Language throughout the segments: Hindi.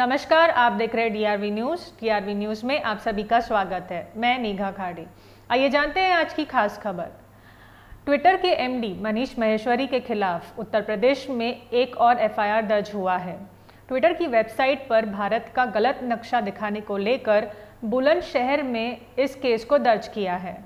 नमस्कार आप देख रहे हैं डीआरवी न्यूज़ डीआरवी न्यूज़ में आप सभी का स्वागत है मैं नेघा खाड़े आइए जानते हैं आज की खास खबर ट्विटर के एमडी मनीष महेश्वरी के खिलाफ उत्तर प्रदेश में एक और एफआईआर दर्ज हुआ है ट्विटर की वेबसाइट पर भारत का गलत नक्शा दिखाने को लेकर बुलंदशहर में इस केस को दर्ज किया है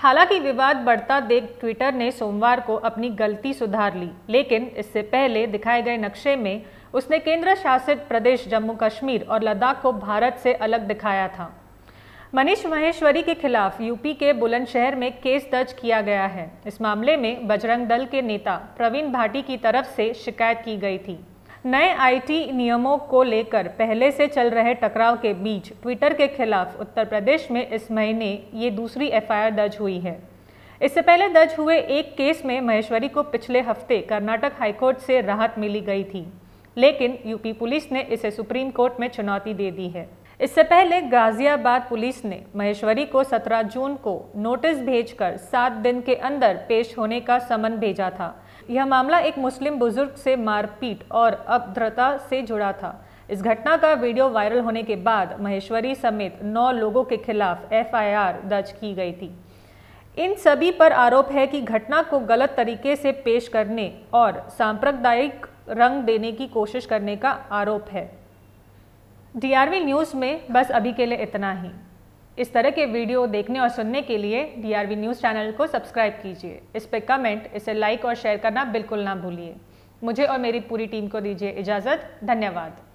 हालांकि विवाद बढ़ता देख ट्विटर ने सोमवार को अपनी गलती सुधार ली लेकिन इससे पहले दिखाए गए नक्शे में उसने केंद्र शासित प्रदेश जम्मू कश्मीर और लद्दाख को भारत से अलग दिखाया था मनीष महेश्वरी के खिलाफ यूपी के बुलंदशहर में केस दर्ज किया गया है इस मामले में बजरंग दल के नेता प्रवीण भाटी की तरफ से शिकायत की गई थी नए आईटी नियमों को लेकर पहले से चल रहे टकराव के बीच ट्विटर के खिलाफ उत्तर प्रदेश में इस महीने ये दूसरी एफआईआर दर्ज हुई है इससे पहले दर्ज हुए एक केस में महेश्वरी को पिछले हफ्ते कर्नाटक हाईकोर्ट से राहत मिली गई थी लेकिन यूपी पुलिस ने इसे सुप्रीम कोर्ट में चुनौती दे दी है इससे पहले गाजियाबाद पुलिस ने महेश्वरी को 17 जून को नोटिस भेजकर सात दिन के अंदर पेश होने का समन भेजा था यह मामला एक मुस्लिम बुजुर्ग से मारपीट और अपद्रता से जुड़ा था इस घटना का वीडियो वायरल होने के बाद महेश्वरी समेत नौ लोगों के खिलाफ एफआईआर दर्ज की गई थी इन सभी पर आरोप है कि घटना को गलत तरीके से पेश करने और सांप्रदायिक रंग देने की कोशिश करने का आरोप है डीआरवी न्यूज़ में बस अभी के लिए इतना ही इस तरह के वीडियो देखने और सुनने के लिए डी न्यूज़ चैनल को सब्सक्राइब कीजिए इस पर कमेंट इसे लाइक और शेयर करना बिल्कुल ना भूलिए मुझे और मेरी पूरी टीम को दीजिए इजाज़त धन्यवाद